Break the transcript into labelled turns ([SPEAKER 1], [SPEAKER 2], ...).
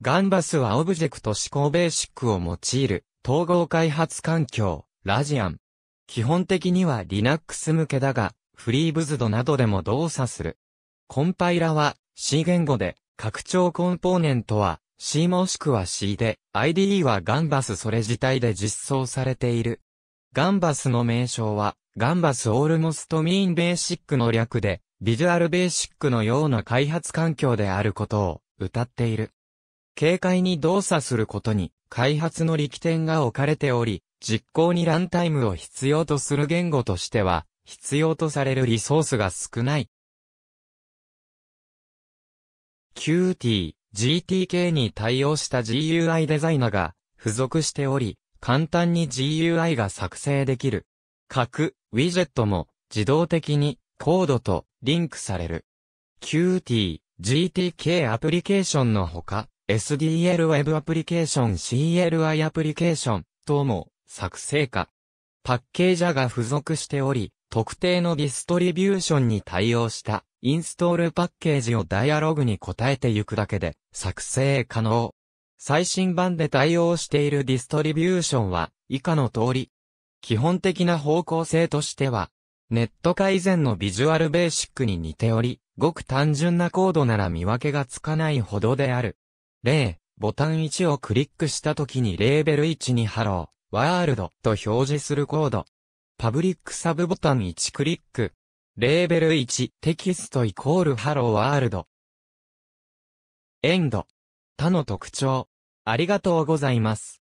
[SPEAKER 1] ガンバスはオブジェクト思考ベーシックを用いる
[SPEAKER 2] 統合開発環境、ラジアン。基本的には Linux 向けだが、フリーブズドなどでも動作する。コンパイラは C 言語で、拡張コンポーネントは C もしくは C で、IDE はガンバスそれ自体で実装されている。ガンバスの名称は、ガンバスオールモストミーンベーシックの略で、ビジュアルベーシックのような開発環境であることを、歌っている。軽快に動作することに、開発の力点が置かれており、実行にランタイムを必要とする言語としては、必要とされるリソースが少ない。Qt、GTK に対応した GUI デザイナーが付属しており、簡単に GUI が作成できる。各ウィジェットも自動的にコードとリンクされる。Qt、GTK アプリケーションのほか、SDL ウェブアプリケーション CLI アプリケーション等も作成化。パッケージャが付属しており、特定のディストリビューションに対応したインストールパッケージをダイアログに答えていくだけで作成可能。最新版で対応しているディストリビューションは以下の通り。基本的な方向性としては、ネット化以前のビジュアルベーシックに似ており、ごく単純なコードなら見分けがつかないほどである。例、ボタン1をクリックした時にレーベル1にハロー、ワールドと表示するコード。パブリックサブボタン1クリック。レーベル1、テキストイコールハローワールド。
[SPEAKER 1] エンド。他の特徴。ありがとうございます。